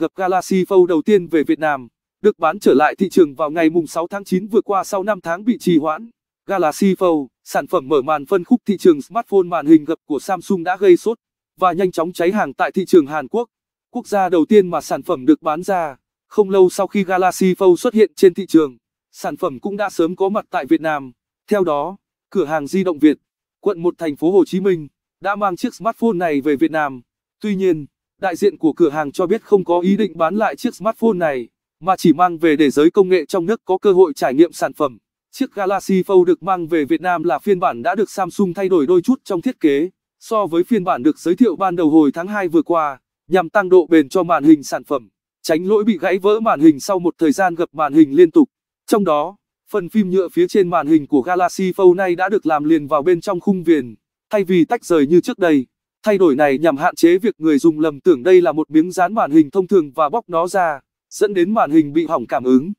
Gặp Galaxy Fold đầu tiên về Việt Nam, được bán trở lại thị trường vào ngày 6 tháng 9 vừa qua sau 5 tháng bị trì hoãn. Galaxy Fold, sản phẩm mở màn phân khúc thị trường smartphone màn hình gập của Samsung đã gây sốt và nhanh chóng cháy hàng tại thị trường Hàn Quốc, quốc gia đầu tiên mà sản phẩm được bán ra. Không lâu sau khi Galaxy Fold xuất hiện trên thị trường, sản phẩm cũng đã sớm có mặt tại Việt Nam. Theo đó, cửa hàng di động Việt, quận 1 thành phố Hồ Chí Minh đã mang chiếc smartphone này về Việt Nam. Tuy nhiên, đại diện của cửa hàng cho biết không có ý định bán lại chiếc smartphone này, mà chỉ mang về để giới công nghệ trong nước có cơ hội trải nghiệm sản phẩm. Chiếc Galaxy Fold được mang về Việt Nam là phiên bản đã được Samsung thay đổi đôi chút trong thiết kế, so với phiên bản được giới thiệu ban đầu hồi tháng 2 vừa qua, nhằm tăng độ bền cho màn hình sản phẩm, tránh lỗi bị gãy vỡ màn hình sau một thời gian gập màn hình liên tục. Trong đó, phần phim nhựa phía trên màn hình của Galaxy Fold này đã được làm liền vào bên trong khung viền, thay vì tách rời như trước đây. Thay đổi này nhằm hạn chế việc người dùng lầm tưởng đây là một miếng dán màn hình thông thường và bóc nó ra, dẫn đến màn hình bị hỏng cảm ứng.